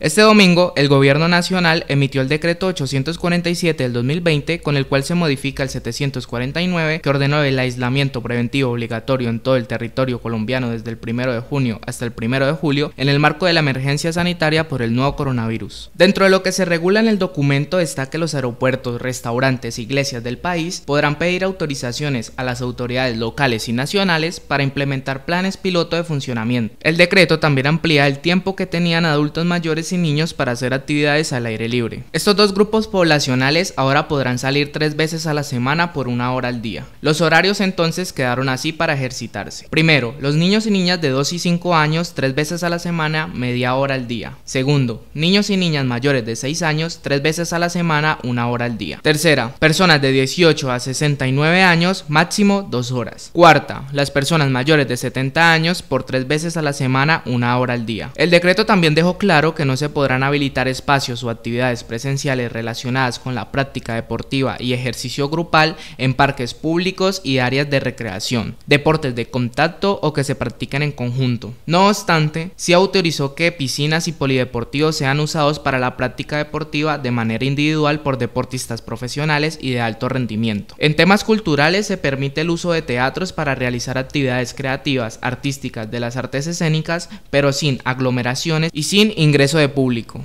Este domingo, el Gobierno Nacional emitió el decreto 847 del 2020, con el cual se modifica el 749, que ordenó el aislamiento preventivo obligatorio en todo el territorio colombiano desde el 1 de junio hasta el 1 de julio, en el marco de la emergencia sanitaria por el nuevo coronavirus. Dentro de lo que se regula en el documento está que los aeropuertos, restaurantes, iglesias del país podrán pedir autorizaciones a las autoridades locales y nacionales para implementar planes piloto de funcionamiento. El decreto también amplía el tiempo que tenían adultos mayores y niños para hacer actividades al aire libre. Estos dos grupos poblacionales ahora podrán salir tres veces a la semana por una hora al día. Los horarios entonces quedaron así para ejercitarse. Primero, los niños y niñas de 2 y 5 años tres veces a la semana, media hora al día. Segundo, niños y niñas mayores de 6 años tres veces a la semana, una hora al día. Tercera, personas de 18 a 69 años, máximo dos horas. Cuarta, las personas mayores de 70 años por tres veces a la semana, una hora al día. El decreto también dejó claro que no se podrán habilitar espacios o actividades presenciales relacionadas con la práctica deportiva y ejercicio grupal en parques públicos y áreas de recreación, deportes de contacto o que se practiquen en conjunto. No obstante, se autorizó que piscinas y polideportivos sean usados para la práctica deportiva de manera individual por deportistas profesionales y de alto rendimiento. En temas culturales se permite el uso de teatros para realizar actividades creativas, artísticas de las artes escénicas, pero sin aglomeraciones y sin ingreso de público.